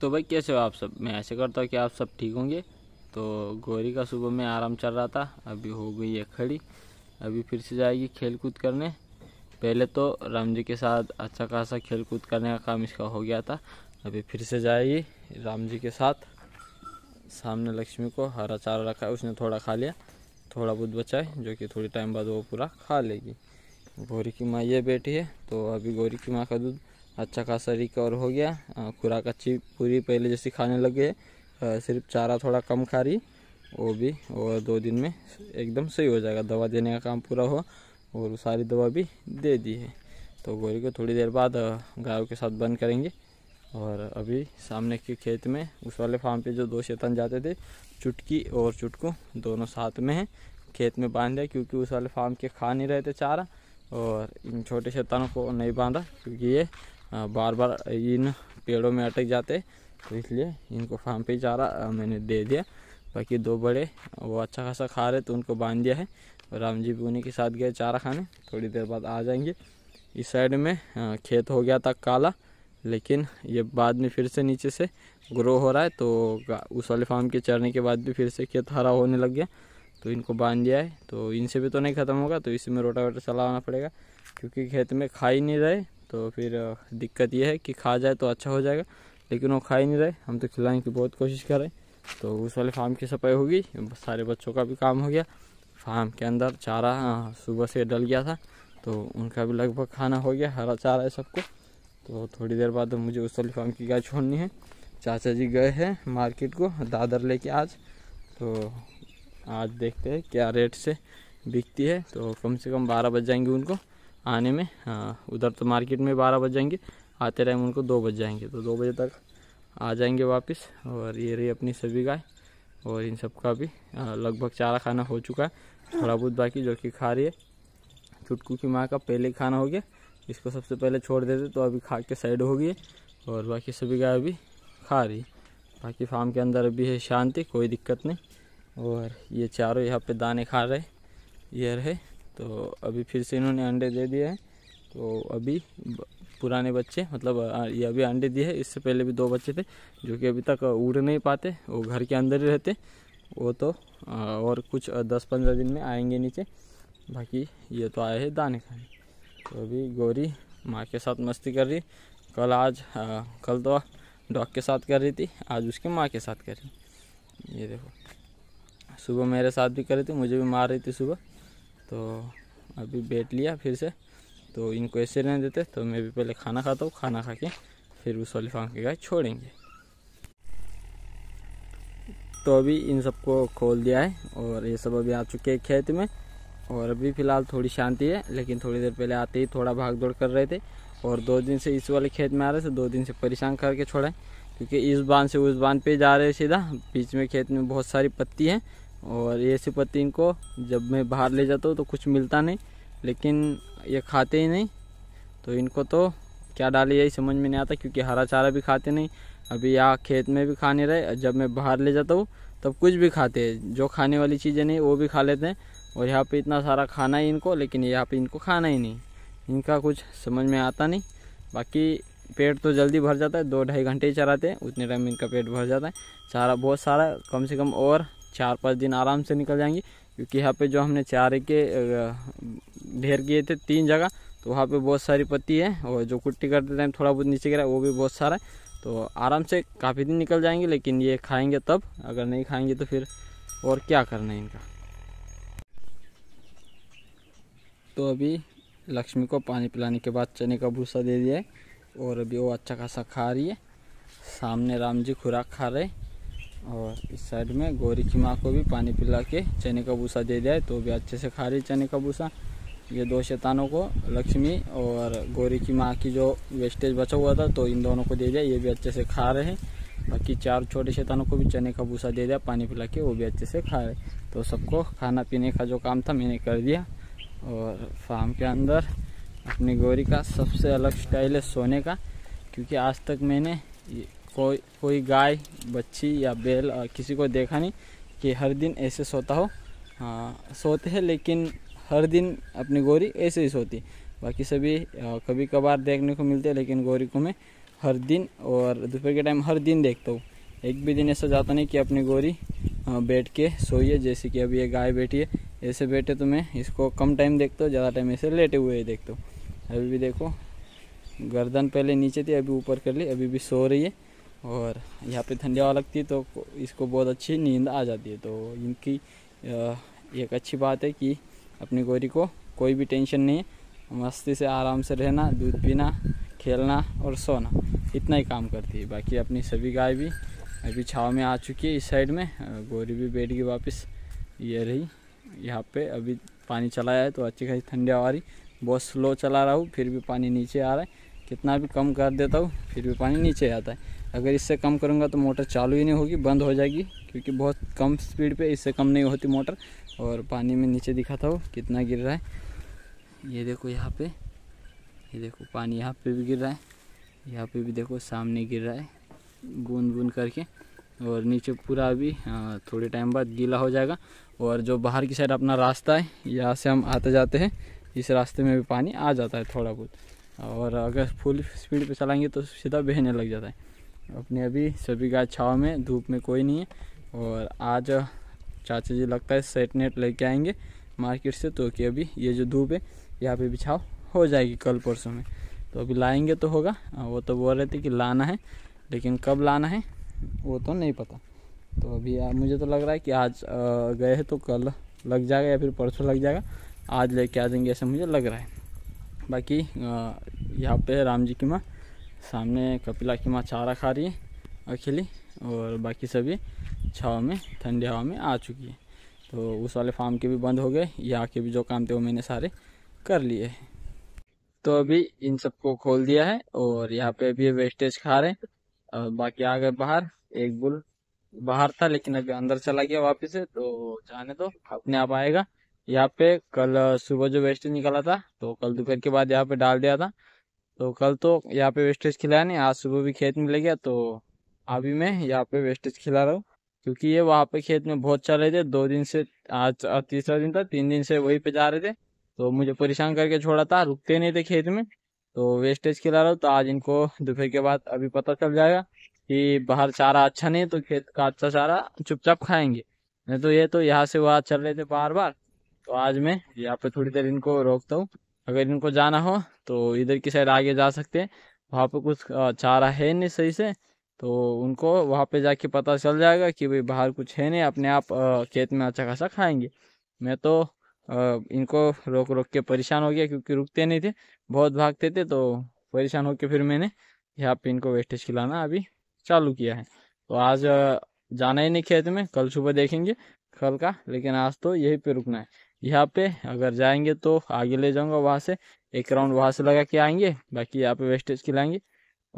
तो भाई कैसे हो आप सब मैं ऐसे करता हूँ कि आप सब ठीक होंगे तो गौरी का सुबह में आराम चल रहा था अभी हो गई है खड़ी अभी फिर से जाएगी खेल कूद करने पहले तो राम जी के साथ अच्छा खासा खेल कूद करने का काम इसका हो गया था अभी फिर से जाएगी राम जी के साथ सामने लक्ष्मी को हरा चारा रखा है उसने थोड़ा खा लिया थोड़ा बहुत बचा है जो कि थोड़ी टाइम बाद वो पूरा खा लेगी गौरी की माँ ये बैठी है तो अभी गौरी की माँ का दूध अच्छा खासा रिकवर हो गया खुराक अच्छी पूरी पहले जैसी खाने लग गए सिर्फ चारा थोड़ा कम खा रही वो भी और दो दिन में एकदम सही हो जाएगा दवा देने का काम पूरा हो और सारी दवा भी दे दी है तो गोरी को थोड़ी देर बाद गायों के साथ बंद करेंगे और अभी सामने के खेत में उस वाले फार्म पे जो दो शैतान जाते थे चुटकी और चुटकू दोनों साथ में हैं खेत में बांध दिया क्योंकि उस वाले फार्म के खा नहीं रहे थे चारा और इन छोटे शैतानों को नहीं बांधा क्योंकि ये बार बार इन पेड़ों में अटक जाते तो इसलिए इनको फार्म पे चारा मैंने दे दिया बाकी दो बड़े वो अच्छा खासा खा रहे तो उनको बांध दिया है राम जी भी उन्हीं के साथ गए चारा खाने थोड़ी देर बाद आ जाएंगे इस साइड में खेत हो गया था काला लेकिन ये बाद में फिर से नीचे से ग्रो हो रहा है तो उस वाले फार्म के चढ़ने के बाद भी फिर से खेत हरा होने लग गया तो इनको बांध दिया है तो इनसे भी तो नहीं ख़त्म होगा तो इसमें रोटावेटर चलाना पड़ेगा क्योंकि खेत में खा ही नहीं रहे तो फिर दिक्कत ये है कि खा जाए तो अच्छा हो जाएगा लेकिन वो खा ही नहीं रहे हम तो खिलाने की बहुत कोशिश कर रहे हैं तो उस वाले फार्म की सफाई होगी सारे बच्चों का भी काम हो गया फार्म के अंदर चारा सुबह से डल गया था तो उनका भी लगभग खाना हो गया हरा चारा है सबको तो थोड़ी देर बाद मुझे उस वाले फार्म की गाय छोड़नी है चाचा जी गए हैं मार्केट को दादर लेके आज तो आज देखते हैं क्या रेट से बिकती है तो कम से कम बारह बज जाएंगे उनको आने में हाँ, उधर तो मार्केट में बारह बज जाएंगे आते टाइम उनको दो बज जाएंगे तो दो बजे तक आ जाएंगे वापस और ये रही अपनी सभी गाय और इन सब का भी लगभग चारा खाना हो चुका है थोड़ा बहुत बाकी जो कि खा रही है चुटकू की माँ का पहले खाना हो गया इसको सबसे पहले छोड़ देते तो अभी खा के साइड हो गई और बाकी सभी गाय अभी खा रही बाकी फार्म के अंदर अभी है शांति कोई दिक्कत नहीं और ये चारों यहाँ पे दाने खा रहे ये रहे तो अभी फिर से इन्होंने अंडे दे दिए हैं तो अभी पुराने बच्चे मतलब ये अभी अंडे दिए हैं इससे पहले भी दो बच्चे थे जो कि अभी तक उड़ नहीं पाते वो घर के अंदर ही रहते वो तो और कुछ दस पंद्रह दिन में आएंगे नीचे बाकी ये तो आए हैं दाने खाने तो अभी गौरी माँ के साथ मस्ती कर रही कल आज आ, कल तो डॉग के साथ कर रही थी आज उसके माँ के साथ कर रही ये देखो सुबह मेरे साथ भी कर रही थी मुझे भी मार रही थी सुबह तो अभी बैठ लिया फिर से तो इनको ऐसे रहने देते तो मैं भी पहले खाना खाता हूँ खाना खा के फिर उस वाली फार्म की गाय छोड़ेंगे तो अभी इन सबको खोल दिया है और ये सब अभी आ चुके हैं खेत में और अभी फ़िलहाल थोड़ी शांति है लेकिन थोड़ी देर पहले आते ही थोड़ा भाग दौड़ कर रहे थे और दो दिन से इस वाले खेत में आ रहे थे दो दिन से परेशान करके छोड़ा है क्योंकि इस बांध से उस बांध पे जा रहे हैं सीधा बीच में खेत में बहुत सारी पत्ती है और सी पत्ती इनको जब मैं बाहर ले जाता हूँ तो कुछ मिलता नहीं लेकिन ये खाते ही नहीं तो इनको तो क्या डाले यही समझ में नहीं आता क्योंकि हरा चारा भी खाते नहीं अभी यहाँ खेत में भी खाने रहे जब मैं बाहर ले जाता हूँ तब कुछ भी खाते हैं जो खाने वाली चीज़ें नहीं वो भी खा लेते हैं और यहाँ पे इतना सारा खाना ही इनको लेकिन यहाँ पे इनको खाना ही नहीं इनका कुछ समझ में आता नहीं बाकी पेट तो जल्दी भर जाता है दो ढाई घंटे ही चराते हैं उतने टाइम में इनका पेट भर जाता है चारा बहुत सारा कम से कम और चार पाँच दिन आराम से निकल जाएंगे क्योंकि यहाँ पे जो हमने चारे के ढेर किए थे तीन जगह तो वहाँ पे बहुत सारी पत्ती है और जो कुट्टी करते टाइम थोड़ा बहुत नीचे गिरा वो भी बहुत सारा है तो आराम से काफ़ी दिन निकल जाएंगे लेकिन ये खाएंगे तब अगर नहीं खाएंगे तो फिर और क्या करना है इनका तो अभी लक्ष्मी को पानी पिलाने के बाद चने का भूसा दे दिया है और अभी वो अच्छा खासा खा रही है सामने राम जी खुराक खा रहे हैं और इस साइड में गौरी की माँ को भी पानी पिला के चने का भूसा दे दिया है तो भी अच्छे से खा रही चने का भूसा ये दो शैतानों को लक्ष्मी और गौरी की माँ की जो वेस्टेज बचा हुआ था तो इन दोनों को दे दिया ये भी अच्छे से खा रहे हैं बाकी चार छोटे शैतानों को भी चने का भूसा दे दिया पानी पिला के वो भी अच्छे से खा रहे तो सबको खाना पीने का जो काम था मैंने कर दिया और फार्म के अंदर अपनी गौरी का सबसे अलग स्टाइल है सोने का क्योंकि आज तक मैंने कोई कोई गाय बच्ची या बैल किसी को देखा नहीं कि हर दिन ऐसे सोता हो हाँ सोते हैं लेकिन हर दिन अपनी गोरी ऐसे ही सोती बाकी सभी कभी कभार देखने को मिलते हैं लेकिन गोरी को मैं हर दिन और दोपहर के टाइम हर दिन देखता हूँ एक भी दिन ऐसा जाता नहीं कि अपनी गोरी बैठ के सोइए जैसे कि अभी ये गाय बैठी है ऐसे बैठे तो मैं इसको कम टाइम देखता हूँ ज़्यादा टाइम ऐसे लेटे हुए ही देखता हूँ अभी भी देखो गर्दन पहले नीचे थी अभी ऊपर कर ली अभी भी सो रही है और यहाँ पे ठंडी हवा लगती है तो इसको बहुत अच्छी नींद आ जाती है तो इनकी एक अच्छी बात है कि अपनी गोरी को कोई भी टेंशन नहीं है मस्ती से आराम से रहना दूध पीना खेलना और सोना इतना ही काम करती है बाकी अपनी सभी गाय भी अभी छाव में आ चुकी है इस साइड में गोरी भी बैठ गई वापस ये रही यहाँ पे अभी पानी चलाया है तो अच्छी खासी ठंडी हवा रही बहुत स्लो चला रहा हूँ फिर भी पानी नीचे आ रहा है कितना भी कम कर देता हूँ फिर भी पानी नीचे आता है अगर इससे कम करूँगा तो मोटर चालू ही नहीं होगी बंद हो जाएगी क्योंकि बहुत कम स्पीड पे इससे कम नहीं होती मोटर और पानी में नीचे दिखाता हूँ कितना गिर रहा है ये देखो यहाँ पे ये देखो पानी यहाँ पे भी गिर रहा है यहाँ पे भी देखो सामने गिर रहा है बूंद बूंद करके और नीचे पूरा अभी थोड़े टाइम बाद गीला हो जाएगा और जो बाहर की साइड अपना रास्ता है यहाँ से हम आते जाते हैं इस रास्ते में भी पानी आ जाता है थोड़ा बहुत और अगर फुल स्पीड पे चलाएंगे तो सीधा बहने लग जाता है अपने अभी सभी गाय छाव में धूप में कोई नहीं है और आज चाचा जी लगता है सेट नेट लेके आएंगे मार्केट से तो कि अभी ये जो धूप है यहाँ पे बिछाव हो जाएगी कल परसों में तो अभी लाएंगे तो होगा हाँ, वो तो बोल रहे थे कि लाना है लेकिन कब लाना है वो तो नहीं पता तो अभी आ, मुझे तो लग रहा है कि आज गए हैं तो कल लग जाएगा या फिर परसों लग जाएगा आज लेके आ जाएंगे ऐसा मुझे लग रहा है बाकी यहाँ पे राम जी की माँ सामने कपिला की माँ चारा खा रही है अकेली और बाकी सभी छाव में ठंडी हवा में आ चुकी है तो उस वाले फार्म के भी बंद हो गए यहाँ के भी जो काम थे वो मैंने सारे कर लिए हैं तो अभी इन सबको खोल दिया है और यहाँ पे अभी वेस्टेज खा रहे हैं और बाकी आ गए बाहर एक बुल बाहर था लेकिन अभी अंदर चला गया वापस से तो जाने दो तो अपने आप आएगा यहाँ पे कल सुबह जो वेस्टेज निकाला था तो कल दोपहर के बाद यहाँ पे डाल दिया था तो कल तो यहाँ पे वेस्टेज खिलाया नहीं आज सुबह भी खेत में ले गया तो अभी मैं यहाँ पे वेस्टेज खिला रहा हूँ क्योंकि ये वहाँ पे खेत में बहुत चल रहे थे दो दिन से आज तीसरा दिन था तीन दिन से वहीं पे जा रहे थे तो मुझे परेशान करके छोड़ा था रुकते नहीं थे खेत में तो वेस्टेज खिला रहा हूँ तो आज इनको दोपहर के बाद अभी पता चल जाएगा कि बाहर चारा अच्छा नहीं तो खेत का अच्छा चारा चुपचाप खाएंगे नहीं तो ये तो यहाँ से वहाँ चल रहे थे बार बार तो आज मैं यहाँ पे थोड़ी देर इनको रोकता हूँ अगर इनको जाना हो तो इधर की साइड आगे जा सकते हैं वहाँ पे कुछ चारा है नहीं सही से तो उनको वहाँ पे जाके पता चल जाएगा कि भाई बाहर कुछ है नहीं अपने आप खेत में अच्छा खासा खाएंगे मैं तो इनको रोक रोक के परेशान हो गया क्योंकि रुकते नहीं थे बहुत भागते थे तो परेशान होकर फिर मैंने यहाँ पे इनको वेस्टेज खिलाना अभी चालू किया है तो आज जाना ही नहीं खेत में कल सुबह देखेंगे कल का लेकिन आज तो यहीं पे रुकना है यहाँ पे अगर जाएंगे तो आगे ले जाऊंगा वहाँ से एक राउंड वहाँ से लगा के आएंगे बाकी यहाँ पे वेस्टेज खिलाएंगे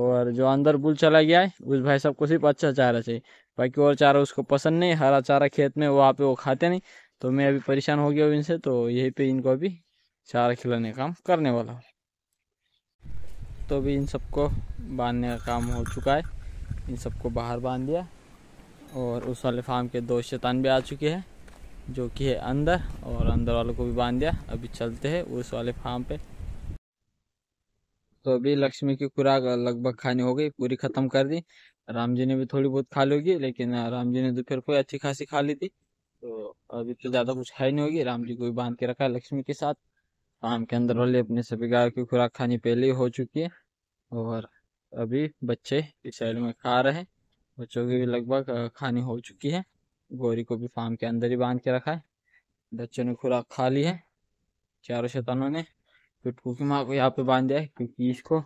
और जो अंदर बुल चला गया है उस भाई साहब को सिर्फ अच्छा चारा चाहिए बाकी और चारा उसको पसंद नहीं हरा चारा खेत में वहाँ पे वो खाते नहीं तो मैं अभी परेशान हो गया इनसे तो यहीं पे इनको अभी चारा खिलाने का काम करने वाला हूँ तो अभी इन सबको बांधने का काम हो चुका है इन सबको बाहर बांध दिया और उस वाले फार्म के दो शैतान भी आ चुके हैं जो कि है अंदर और अंदर वालों को भी बांध दिया अभी चलते हैं उस वाले फार्म पे तो अभी लक्ष्मी की खुराक लगभग खानी हो गई पूरी ख़त्म कर दी राम जी ने भी थोड़ी बहुत खा ली होगी लेकिन राम जी ने दोपहर तो को अच्छी खासी खा ली थी तो अभी तो ज़्यादा कुछ खाई नहीं होगी राम जी को भी बांध के रखा है लक्ष्मी के साथ फार्म के अंदर वाले अपने सभी गाय की खुराक खानी पहले ही हो चुकी है और अभी बच्चे इस साइड में खा रहे हैं बच्चों की भी लगभग खानी हो चुकी है गौरी को भी फार्म के अंदर ही बांध के रखा है बच्चों ने खुराक खा ली है चारों शैतानों ने पिटकू की माँ को यहाँ पे बांध दिया है क्योंकि इसको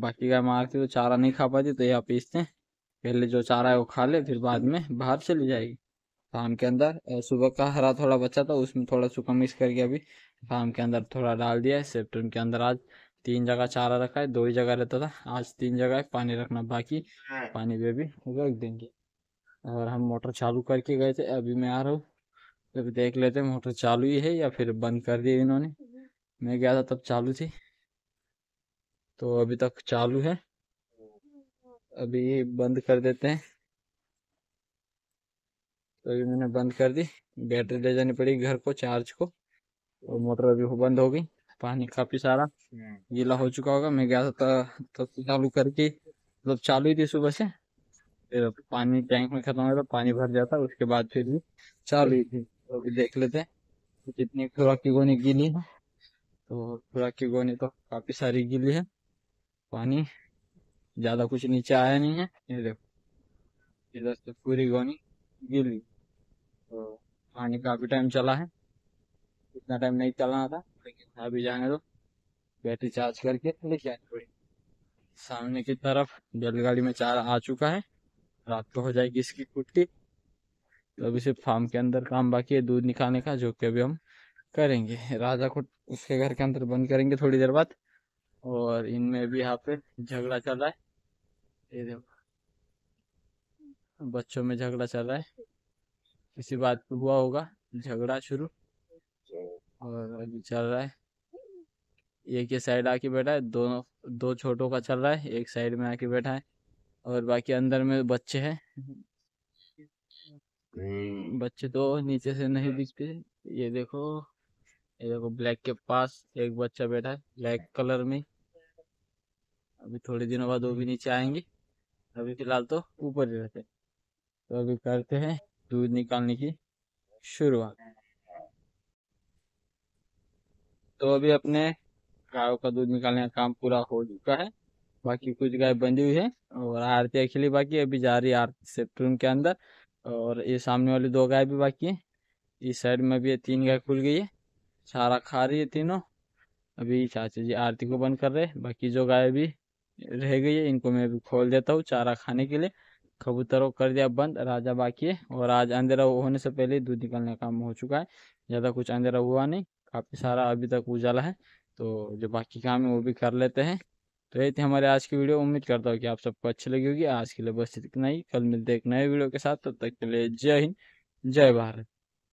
बाकी गाय मारती तो चारा नहीं खा पाती तो यहाँ पे इसने पहले जो चारा है वो खा ले फिर बाद में बाहर चली जाएगी फार्म के अंदर सुबह का हरा थोड़ा बचा था उसमें थोड़ा सूखा मिक्स करके अभी फार्म के अंदर थोड़ा डाल दिया है सेप्टम के अंदर आज तीन जगह चारा रखा है दो ही जगह रहता था आज तीन जगह पानी रखना बाकी हाँ। पानी भी अभी रख देंगे और हम मोटर चालू करके गए थे अभी मैं आ रहा हूँ जब देख लेते मोटर चालू ही है या फिर बंद कर दिए इन्होंने मैं गया था तब चालू थी तो अभी तक चालू है अभी बंद कर देते हैं तो अभी मैंने बंद कर दी बैटरी ले जानी पड़ी घर को चार्ज को और मोटर अभी बंद हो गई पानी काफी सारा गीला हो चुका होगा मैं गया था तब तो, तो चालू करके मतलब चालू ही थी सुबह से पानी टैंक में खत्म होता तो पानी भर जाता उसके बाद फिर भी चालू रही थी तो भी देख लेते हैं जितनी खुराक की गोनी गीली है तो खुराक की गोनी तो काफी सारी गीली है पानी ज्यादा कुछ नीचे आया नहीं है ये देखो इधर से पूरी गोनी गीली तो पानी काफी टाइम चला है इतना टाइम नहीं चलना था लेकिन अभी जाने दो बैटरी चार्ज करके लेके आने थोड़ी सामने की तरफ बैलगाड़ी में चार आ चुका है रात को हो जाएगी इसकी कुट्टी तो अभी सिर्फ फार्म के अंदर काम बाकी है दूध निकालने का जो कि अभी हम करेंगे राजा को उसके घर के अंदर बंद करेंगे थोड़ी देर बाद और इनमें भी यहाँ पे झगड़ा चल रहा है ये देखो बच्चों में झगड़ा चल रहा है किसी बात पे हुआ होगा झगड़ा शुरू और अभी चल रहा है एक ये साइड आके बैठा है दोनों दो छोटों का चल रहा है एक साइड में आके बैठा है और बाकी अंदर में बच्चे हैं बच्चे तो नीचे से नहीं दिखते ये देखो ये देखो ब्लैक के पास एक बच्चा बैठा है ब्लैक कलर में अभी थोड़े दिनों बाद वो भी नीचे आएंगे अभी फिलहाल तो ऊपर ही रहते तो अभी करते हैं दूध निकालने की शुरुआत तो अभी अपने गायों का दूध निकालने का काम पूरा हो चुका है बाकी कुछ गाय बंधी हुई है और आरती अखिली बाकी अभी जा रही है आरती सेफ्ट रूम के अंदर और ये सामने वाली दो गाय भी बाकी है इस साइड में भी ये तीन गाय खुल गई है सारा खा रही है तीनों अभी चाचा जी आरती को बंद कर रहे बाकी जो गाय भी रह गई है इनको मैं भी खोल देता हूँ चारा खाने के लिए कबूतरों कर दिया बंद राजा बाकी है और आज अंधेरा होने से पहले दूध निकालने का काम हो चुका है ज़्यादा कुछ अंधेरा हुआ नहीं काफ़ी सारा अभी तक उजाला है तो जो बाकी काम है वो भी कर लेते हैं तो ये थी हमारे आज की वीडियो उम्मीद करता हूँ कि आप सबको अच्छी लगी होगी आज के लिए बस इतना ही कल मिलते एक नए वीडियो के साथ तब तो तक के लिए जय हिंद जय भारत